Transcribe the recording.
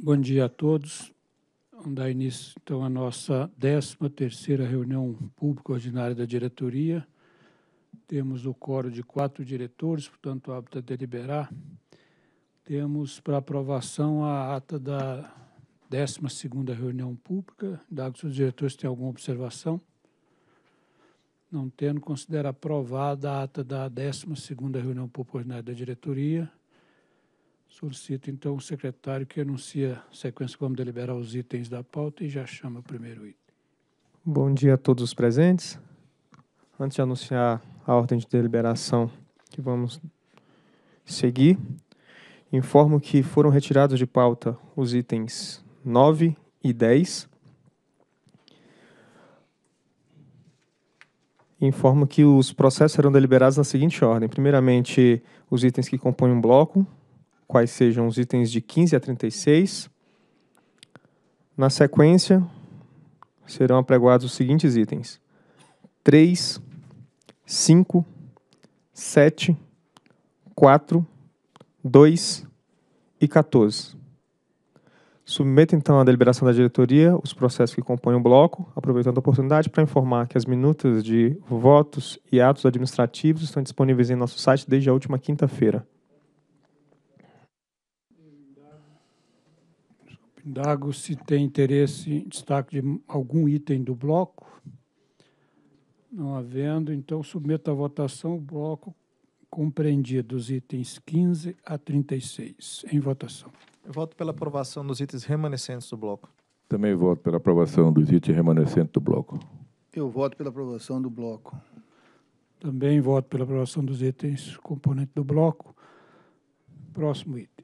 Bom dia a todos. Vamos dar início, então, à nossa 13 terceira reunião pública ordinária da diretoria. Temos o coro de quatro diretores, portanto, hábito a é deliberar. Temos para aprovação a ata da 12 segunda reunião pública. Dado que os diretores têm alguma observação. Não tendo, considero aprovada a ata da 12 segunda reunião pública ordinária da diretoria Solicito então o secretário que anuncia a sequência como deliberar os itens da pauta e já chama o primeiro item. Bom dia a todos os presentes. Antes de anunciar a ordem de deliberação que vamos seguir, informo que foram retirados de pauta os itens 9 e 10. Informo que os processos serão deliberados na seguinte ordem: primeiramente, os itens que compõem um bloco, quais sejam os itens de 15 a 36. Na sequência, serão apregoados os seguintes itens: 3, 5, 7, 4, 2 e 14. Submeta então à deliberação da diretoria os processos que compõem o bloco, aproveitando a oportunidade para informar que as minutas de votos e atos administrativos estão disponíveis em nosso site desde a última quinta-feira. Dago se tem interesse em destaque de algum item do bloco. Não havendo, então submeto à votação o bloco compreendido os itens 15 a 36. Em votação. Eu voto pela aprovação dos itens remanescentes do bloco. Também voto pela aprovação dos itens remanescentes do bloco. Eu voto pela aprovação do bloco. Também voto pela aprovação dos itens componentes do bloco. Próximo item.